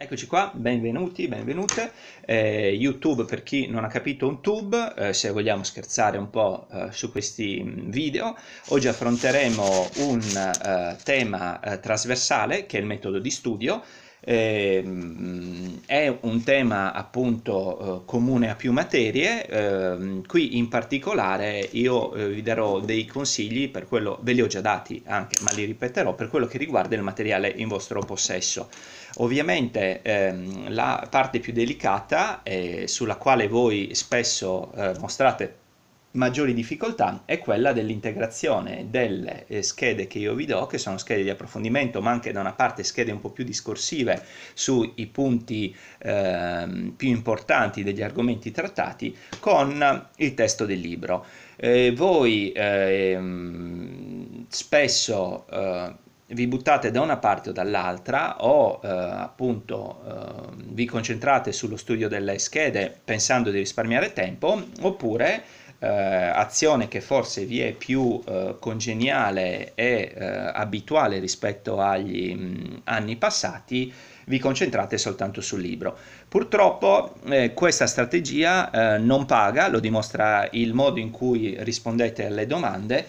Eccoci qua, benvenuti, benvenute. Eh, YouTube per chi non ha capito un tube, eh, se vogliamo scherzare un po' eh, su questi mm, video. Oggi affronteremo un eh, tema eh, trasversale che è il metodo di studio eh, è un tema appunto eh, comune a più materie, eh, qui in particolare io eh, vi darò dei consigli per quello, ve li ho già dati anche, ma li ripeterò per quello che riguarda il materiale in vostro possesso. Ovviamente ehm, la parte più delicata eh, sulla quale voi spesso eh, mostrate maggiori difficoltà è quella dell'integrazione delle eh, schede che io vi do, che sono schede di approfondimento, ma anche da una parte schede un po' più discorsive sui punti eh, più importanti degli argomenti trattati, con il testo del libro. Eh, voi ehm, eh, spesso vi buttate da una parte o dall'altra o eh, appunto eh, vi concentrate sullo studio delle schede pensando di risparmiare tempo oppure eh, azione che forse vi è più eh, congeniale e eh, abituale rispetto agli mh, mm, anni passati, vi concentrate soltanto sul libro. Purtroppo eh, questa strategia eh, non paga, lo dimostra il modo in cui rispondete alle domande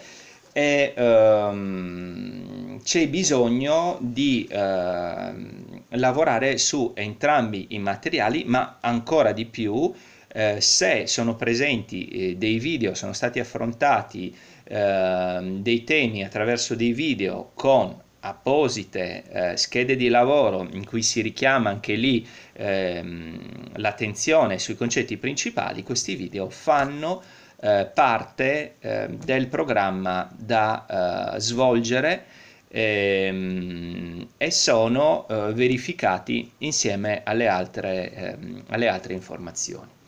e ehm, c'è bisogno di ehm, lavorare su entrambi i materiali, ma ancora di più eh, se sono presenti eh, dei video, sono stati affrontati ehm, dei temi attraverso dei video con apposite eh, schede di lavoro in cui si richiama anche lì ehm, l'attenzione sui concetti principali, questi video fanno eh, parte eh, del programma da eh, svolgere ehm, e sono eh, verificati insieme alle altre, ehm, alle altre informazioni.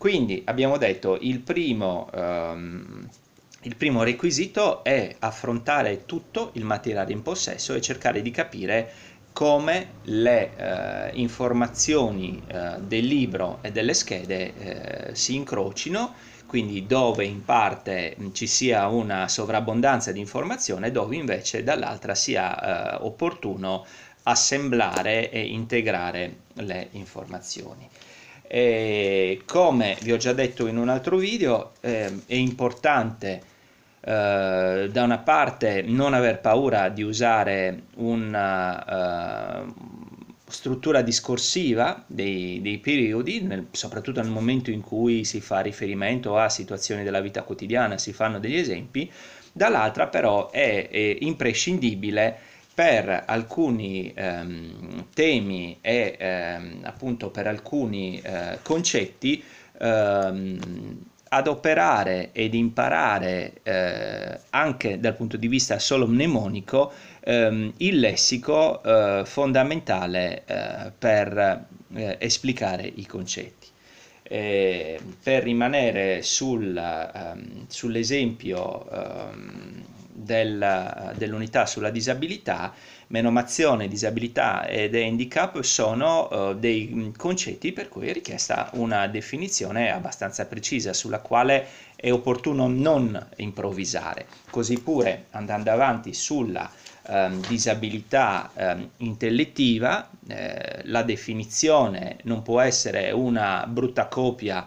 Quindi abbiamo detto il primo, um, il primo requisito è affrontare tutto il materiale in possesso e cercare di capire come le eh, informazioni eh, del libro e delle schede eh, si incrocino, quindi dove in parte ci sia una sovrabbondanza di informazione, dove invece dall'altra sia eh, opportuno assemblare e integrare le informazioni. E eh, come vi ho già detto in un altro video, eh, è importante eh, da una parte non aver paura di usare una eh, struttura discorsiva dei, dei periodi, nel, soprattutto nel momento in cui si fa riferimento a situazioni della vita quotidiana, si fanno degli esempi, dall'altra però è, è imprescindibile per alcuni ehm, temi e ehm, appunto per alcuni eh, concetti ehm, adoperare ed imparare eh, anche dal punto di vista solo mnemonico ehm, il lessico eh, fondamentale eh, per eh, esplicare i concetti. E eh, per rimanere sul, ehm, sull'esempio ehm, del, dell'unità sulla disabilità, menomazione, disabilità ed handicap sono uh, dei mm, concetti per cui è richiesta una definizione abbastanza precisa sulla quale è opportuno non improvvisare. Così pure andando avanti sulla um, disabilità um, intellettiva, eh, la definizione non può essere una brutta copia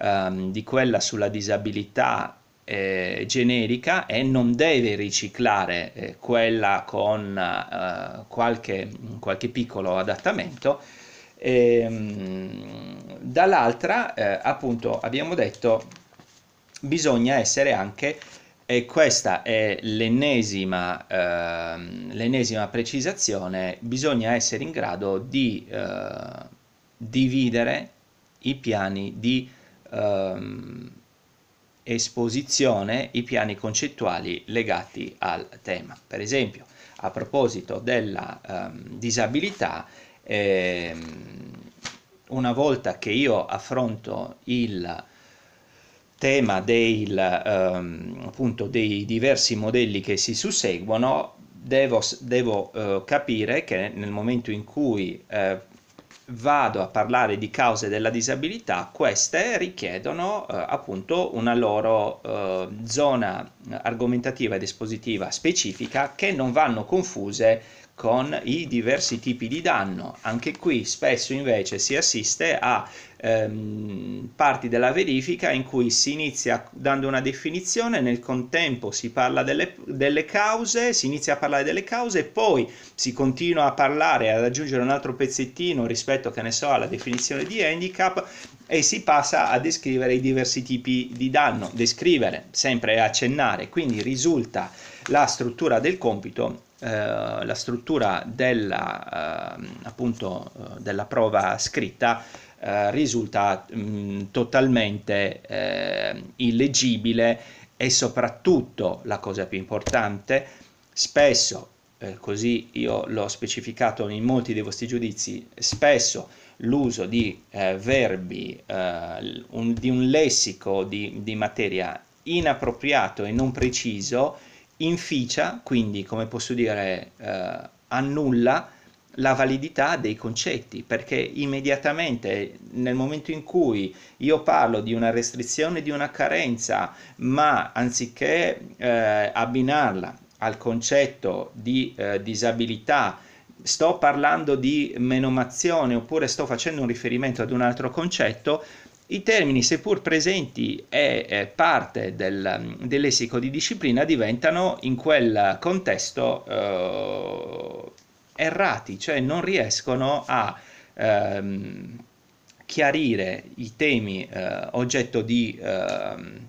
um, di quella sulla disabilità eh, generica e non deve riciclare eh, quella con eh, qualche, qualche, piccolo adattamento. Ehm, dall'altra, eh, appunto, abbiamo detto, bisogna essere anche, e questa è l'ennesima, ehm, l'ennesima precisazione, bisogna essere in grado di eh, dividere i piani di... Ehm, esposizione i piani concettuali legati al tema. Per esempio, a proposito della ehm, disabilità, ehm, una volta che io affronto il tema del, ehm, appunto, dei diversi modelli che si susseguono, devo, devo eh, capire che nel momento in cui eh, vado a parlare di cause della disabilità, queste richiedono eh, appunto una loro eh, zona argomentativa ed espositiva specifica che non vanno confuse con i diversi tipi di danno. Anche qui spesso invece si assiste a ehm, parti della verifica in cui si inizia dando una definizione, nel contempo si parla delle, delle cause, si inizia a parlare delle cause poi si continua a parlare, ad aggiungere un altro pezzettino rispetto, che ne so, alla definizione di handicap e si passa a descrivere i diversi tipi di danno, descrivere sempre e accennare, quindi risulta la struttura del compito eh, la struttura della, eh, appunto, eh, della prova scritta eh, risulta mh, mm, totalmente illeggibile e soprattutto la cosa più importante, spesso, così io l'ho specificato in molti dei vostri giudizi, spesso l'uso di eh, verbi, eh, un, di un lessico di, di, materia inappropriato e non preciso inficia, quindi come posso dire, eh, annulla la validità dei concetti, perché immediatamente nel momento in cui io parlo di una restrizione, di una carenza, ma anziché eh, abbinarla al concetto di eh, disabilità, sto parlando di menomazione oppure sto facendo un riferimento ad un altro concetto, i termini, seppur presenti e parte del, dell'essico di disciplina, diventano in quel contesto eh, errati, cioè non riescono a ehm, chiarire i temi eh, oggetto, di, ehm,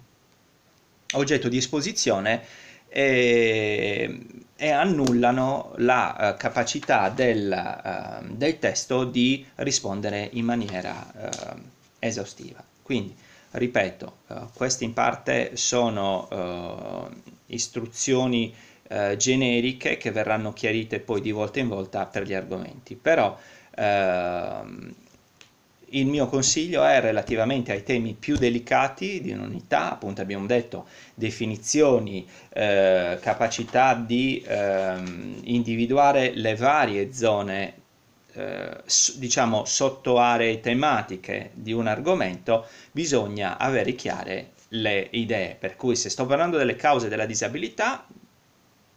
oggetto, di, esposizione e, e annullano la uh, capacità del, uh, del, testo di rispondere in maniera... Uh, esaustiva. Quindi, ripeto, uh, queste in parte sono uh, istruzioni uh, generiche che verranno chiarite poi di volta in volta per gli argomenti, però ehm, il mio consiglio è relativamente ai temi più delicati di un'unità, appunto abbiamo detto definizioni, eh, capacità di eh, individuare le varie zone eh, diciamo sotto aree tematiche di un argomento, bisogna avere chiare le idee. Per cui se sto parlando delle cause della disabilità,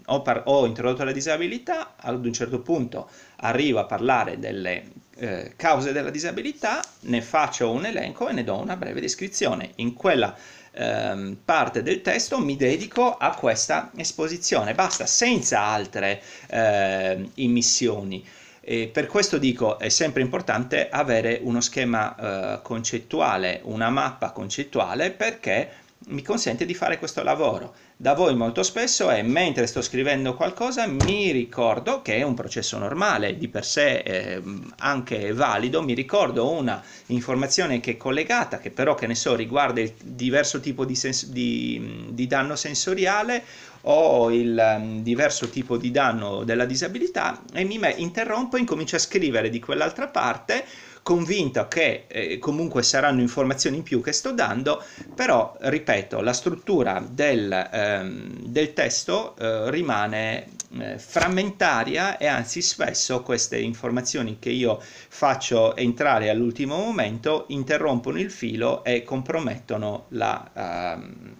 ho, par- ho introdotto la disabilità, ad un certo punto arrivo a parlare delle eh, cause della disabilità, ne faccio un elenco e ne do una breve descrizione. In quella ehm, parte del testo mi dedico a questa esposizione, basta, senza altre eh, immissioni. E per questo dico è sempre importante avere uno schema eh, concettuale, una mappa concettuale perché mi consente di fare questo lavoro. Da voi molto spesso è mentre sto scrivendo qualcosa mi ricordo che è un processo normale, di per sé eh, anche valido, mi ricordo una informazione che è collegata, che però che ne so riguarda il diverso tipo di, sens- di, di danno sensoriale ho il um, diverso tipo di danno della disabilità e mi interrompo e incomincio a scrivere di quell'altra parte convinto che eh, comunque saranno informazioni in più che sto dando, però ripeto, la struttura del, ehm, del testo eh, rimane eh, frammentaria e anzi spesso queste informazioni che io faccio entrare all'ultimo momento interrompono il filo e compromettono la... Ehm,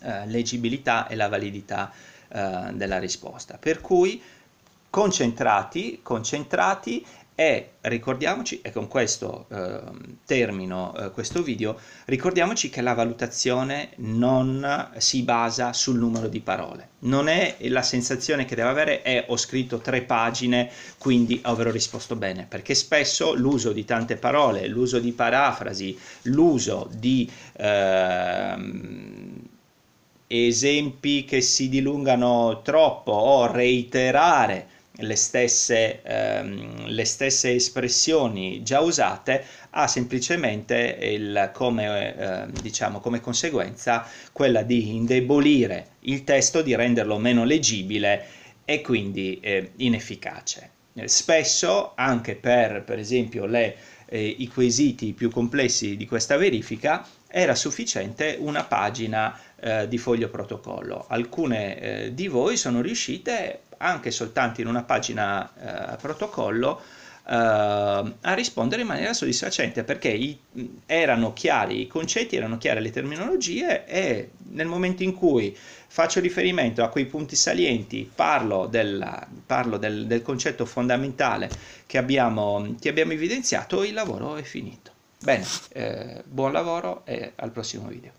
eh, leggibilità e la validità eh, della risposta. Per cui concentrati, concentrati e ricordiamoci, e con questo eh, termino eh, questo video, ricordiamoci che la valutazione non si basa sul numero di parole, non è la sensazione che deve avere è eh, ho scritto tre pagine, quindi avrò risposto bene, perché spesso l'uso di tante parole, l'uso di parafrasi, l'uso di... Ehm, esempi che si dilungano troppo o reiterare le stesse, ehm, le stesse espressioni già usate ha semplicemente il, come, eh, diciamo, come conseguenza quella di indebolire il testo, di renderlo meno leggibile e quindi eh, inefficace. Spesso anche per, per esempio, le, eh, i quesiti più complessi di questa verifica, era sufficiente una pagina eh, di foglio protocollo. Alcune eh, di voi sono riuscite anche soltanto in una pagina eh, protocollo eh, a rispondere in maniera soddisfacente perché i, erano chiari i concetti, erano chiare le terminologie e nel momento in cui faccio riferimento a quei punti salienti, parlo, della, parlo del, del, concetto fondamentale che abbiamo, che abbiamo evidenziato, il lavoro è finito. Bene, eh, buon lavoro e al prossimo video.